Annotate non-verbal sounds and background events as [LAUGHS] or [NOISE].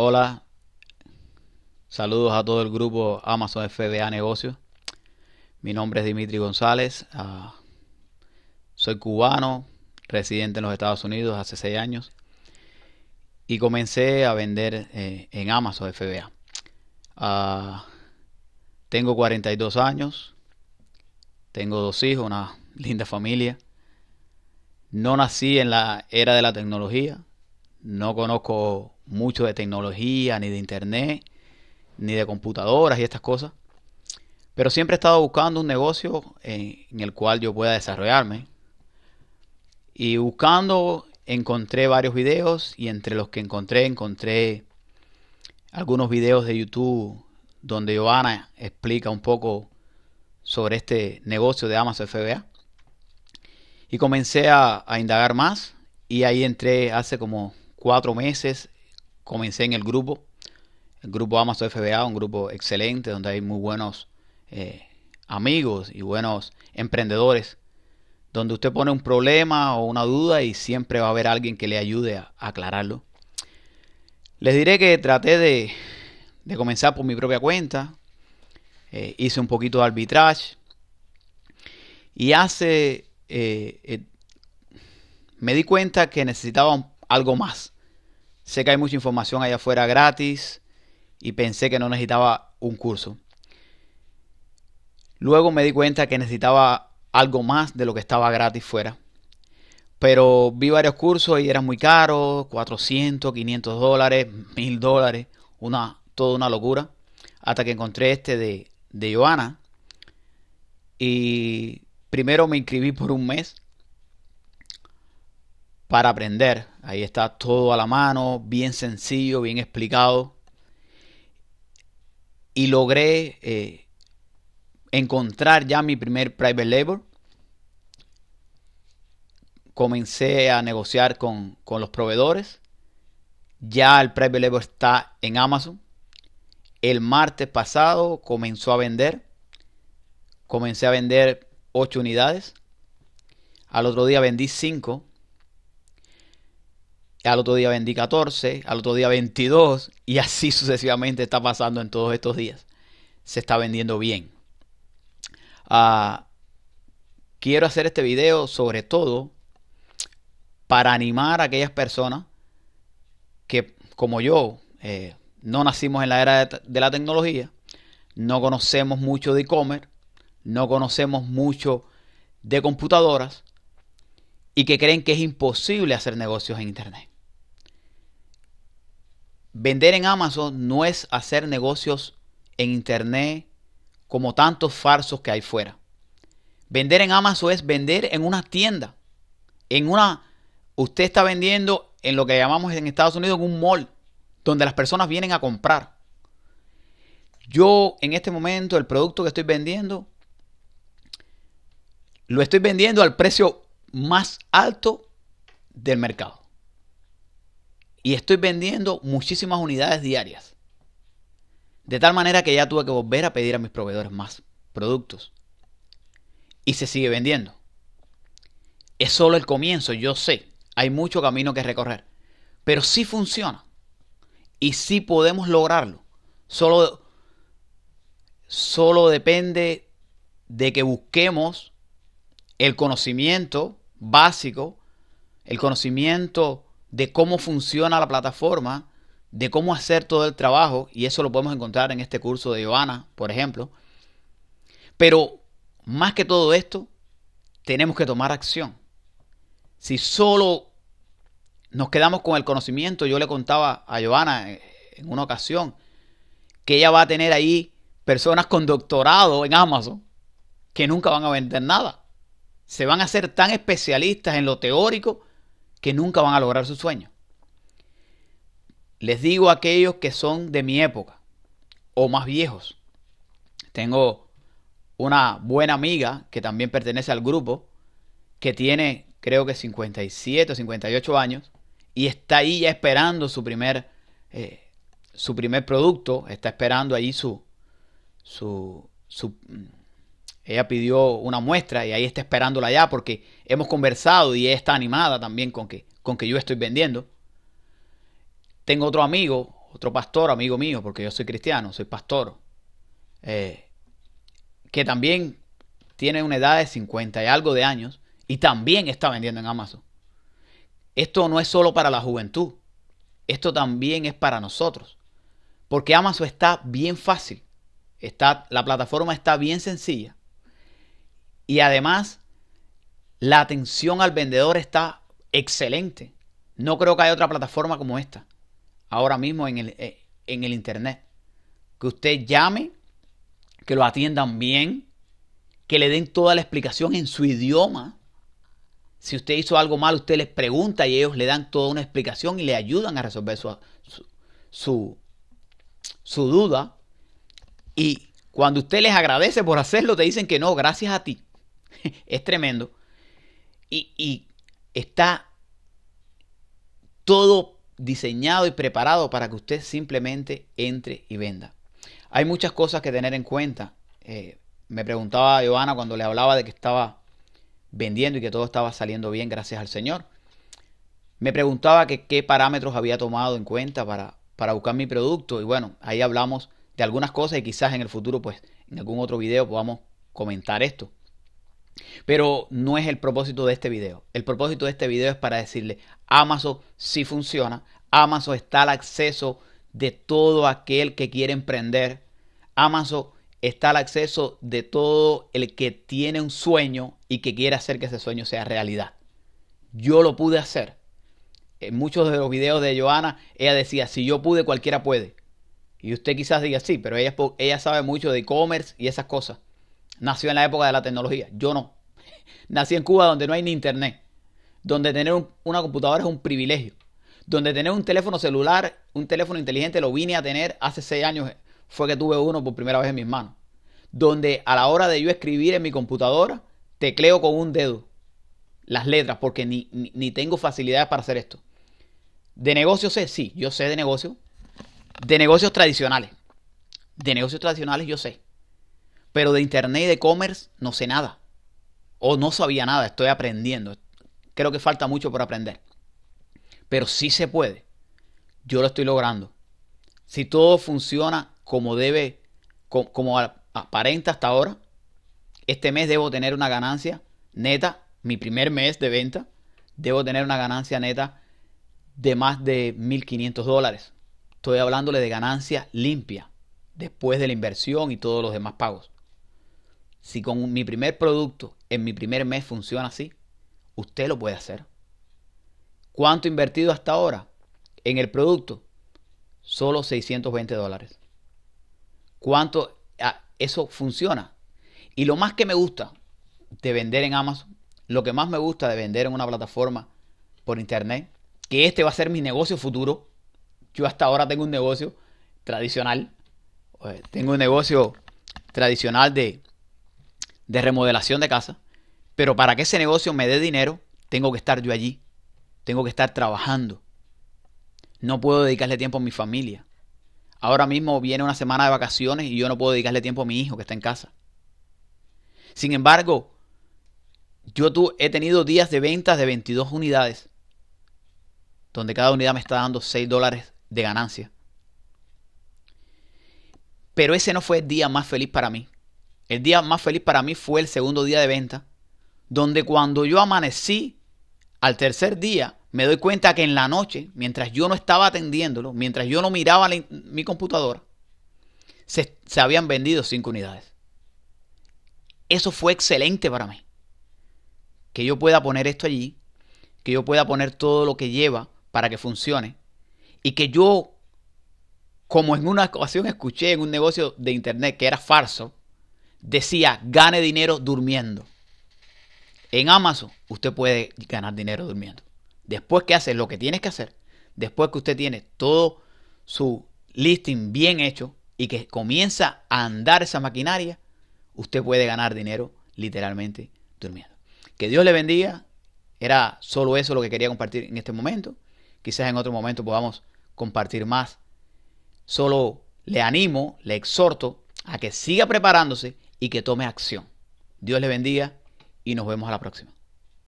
Hola, saludos a todo el grupo Amazon FBA Negocios. Mi nombre es Dimitri González, ah, soy cubano, residente en los Estados Unidos hace seis años y comencé a vender eh, en Amazon FBA. Ah, tengo 42 años, tengo dos hijos, una [LAUGHS] linda familia. No nací en la era de la tecnología, no conozco mucho de tecnología, ni de internet, ni de computadoras y estas cosas. Pero siempre he estado buscando un negocio eh, en, el cual yo pueda desarrollarme. Y buscando encontré varios videos y entre los que encontré encontré algunos videos de YouTube donde joana explica un poco sobre este negocio de Amazon FBA. Y comencé a, a, indagar más y ahí entré hace como cuatro meses comencé en el grupo, el grupo Amazon FBA, un grupo excelente donde hay muy buenos eh, amigos y buenos emprendedores, donde usted pone un problema o una duda y siempre va a haber alguien que le ayude a, aclararlo. Les diré que traté de, de comenzar por mi propia cuenta, eh, hice un poquito de arbitrage y hace, eh, me di cuenta que necesitaba algo más Sé que hay mucha información allá afuera gratis y pensé que no necesitaba un curso. Luego me di cuenta que necesitaba algo más de lo que estaba gratis fuera. Pero vi varios cursos y eran muy caros, 400, 500 dólares, 1000 dólares, una, toda una locura. Hasta que encontré este de, de Joana. Y primero me inscribí por un mes para aprender. Ahí está todo a la mano, bien sencillo, bien explicado. Y logré eh, encontrar ya mi primer private labor. Comencé a negociar con, con los proveedores. Ya el private label está en Amazon. El martes pasado comenzó a vender. Comencé a vender 8 unidades. Al otro día vendí 5 al otro día vendí 14, al otro día 22 y así sucesivamente está pasando en todos estos días. Se está vendiendo bien. Ah, quiero hacer este video sobre todo para animar a aquellas personas que, como yo, eh, no nacimos en la era de, la tecnología, no conocemos mucho de e-commerce, no conocemos mucho de computadoras y que creen que es imposible hacer negocios en Internet. Vender en Amazon no es hacer negocios en Internet como tantos farsos que hay fuera. Vender en Amazon es vender en una tienda. En una, usted está vendiendo en lo que llamamos en Estados Unidos en un mall, donde las personas vienen a comprar. Yo en este momento el producto que estoy vendiendo lo estoy vendiendo al precio más alto del mercado y estoy vendiendo muchísimas unidades diarias. De tal manera que ya tuve que volver a pedir a mis proveedores más productos. Y se sigue vendiendo. Es solo el comienzo, yo sé. Hay mucho camino que recorrer. Pero sí funciona. Y sí podemos lograrlo. Solo, solo depende de que busquemos el conocimiento básico, el conocimiento de cómo funciona la plataforma, de cómo hacer todo el trabajo, y eso lo podemos encontrar en este curso de Joana por ejemplo. Pero más que todo esto, tenemos que tomar acción. Si solo nos quedamos con el conocimiento, yo le contaba a Johanna en una ocasión que ella va a tener ahí personas con doctorado en Amazon que nunca van a vender nada. Se van a ser tan especialistas en lo teórico que nunca van a lograr su sueño. Les digo a aquellos que son de mi época o más viejos. Tengo una buena amiga que también pertenece al grupo, que tiene creo que 57 o 58 años y está ahí ya esperando su primer, eh, su primer producto, está esperando ahí su, su, su, ella pidió una muestra y ahí está esperándola ya porque hemos conversado y ella está animada también con que, con que yo estoy vendiendo. Tengo otro amigo, otro pastor, amigo mío, porque yo soy cristiano, soy pastor, eh, que también tiene una edad de 50 y algo de años y también está vendiendo en Amazon. Esto no es solo para la juventud, esto también es para nosotros, porque Amazon está bien fácil, está, la plataforma está bien sencilla y además, la atención al vendedor está excelente. No creo que haya otra plataforma como esta, ahora mismo eh, en el, Internet. Que usted llame, que lo atiendan bien, que le den toda la explicación en su idioma. Si usted hizo algo mal, usted les pregunta y ellos le dan toda una explicación y le ayudan a resolver su duda. Y cuando usted les agradece por hacerlo, te dicen que no, gracias a ti. [LAUGHS] es tremendo. Y, está todo diseñado y preparado para que usted simplemente entre y venda. Hay muchas cosas que tener en cuenta. Eh, me preguntaba Giovanna cuando le hablaba de que estaba vendiendo y que todo estaba saliendo bien gracias al Señor. Me preguntaba qué parámetros había tomado en cuenta para, para buscar mi producto. Y bueno, ahí hablamos de algunas cosas y quizás en el futuro, pues en algún otro video podamos comentar esto. Pero no es el propósito de este video. El propósito de este video es para decirle, Amazon sí funciona, Amazon está al acceso de todo aquel que quiere emprender, Amazon está al acceso de todo el que tiene un sueño y que quiere hacer que ese sueño sea realidad. Yo lo pude hacer. En muchos de los videos de Joana, ella decía, si yo pude, cualquiera puede. Y usted quizás diga, sí, pero ella, ella sabe mucho de e-commerce y esas cosas nació en la época de la tecnología. Yo no. [LAUGHS] Nací en Cuba donde no hay ni internet, donde tener una computadora es un privilegio, donde tener un teléfono celular, un teléfono inteligente lo vine a tener hace seis años, eh, fue que tuve uno por primera vez en mis manos, donde a la hora de yo escribir en mi computadora, tecleo con un dedo las letras porque ni, ni, tengo facilidades para hacer esto. De negocios sé, sí, yo sé de negocios, de negocios tradicionales. De negocios tradicionales yo sé pero de internet y de e-commerce no sé nada. O no sabía nada, estoy aprendiendo. Creo que falta mucho por aprender. Pero sí se puede. Yo lo estoy logrando. Si todo funciona como debe, como, aparenta hasta ahora, este mes debo tener una ganancia neta, mi primer mes de venta, debo tener una ganancia neta de más de 1.500 dólares. Estoy hablándole de ganancia limpia, después de la inversión y todos los demás pagos. Si con mi primer producto en mi primer mes funciona así, usted lo puede hacer. ¿Cuánto invertido hasta ahora en el producto? Solo 620 dólares. ¿Cuánto? Ah, eso funciona. Y lo más que me gusta de vender en Amazon, lo que más me gusta de vender en una plataforma por internet, que este va a ser mi negocio futuro. Yo hasta ahora tengo un negocio tradicional. Tengo un negocio tradicional de de remodelación de casa, pero para que ese negocio me dé dinero, tengo que estar yo allí, tengo que estar trabajando. No puedo dedicarle tiempo a mi familia. Ahora mismo viene una semana de vacaciones y yo no puedo dedicarle tiempo a mi hijo que está en casa. Sin embargo, yo he tenido días de ventas de 22 unidades, donde cada unidad me está dando 6 dólares de ganancia. Pero ese no fue el día más feliz para mí. El día más feliz para mí fue el segundo día de venta, donde cuando yo amanecí al tercer día, me doy cuenta que en la noche, mientras yo no estaba atendiéndolo, mientras yo no miraba mi computadora, se, se habían vendido cinco unidades. Eso fue excelente para mí. Que yo pueda poner esto allí, que yo pueda poner todo lo que lleva para que funcione y que yo, como en una ocasión escuché en un negocio de internet que era falso, decía, gane dinero durmiendo. En Amazon usted puede ganar dinero durmiendo. Después que hace lo que tienes que hacer, después que usted tiene todo su listing bien hecho y que comienza a andar esa maquinaria, usted puede ganar dinero literalmente durmiendo. Que Dios le bendiga. Era solo eso lo que quería compartir en este momento. Quizás en otro momento podamos compartir más. Solo le animo, le exhorto a que siga preparándose y que tome acción. Dios le bendiga y nos vemos a la próxima.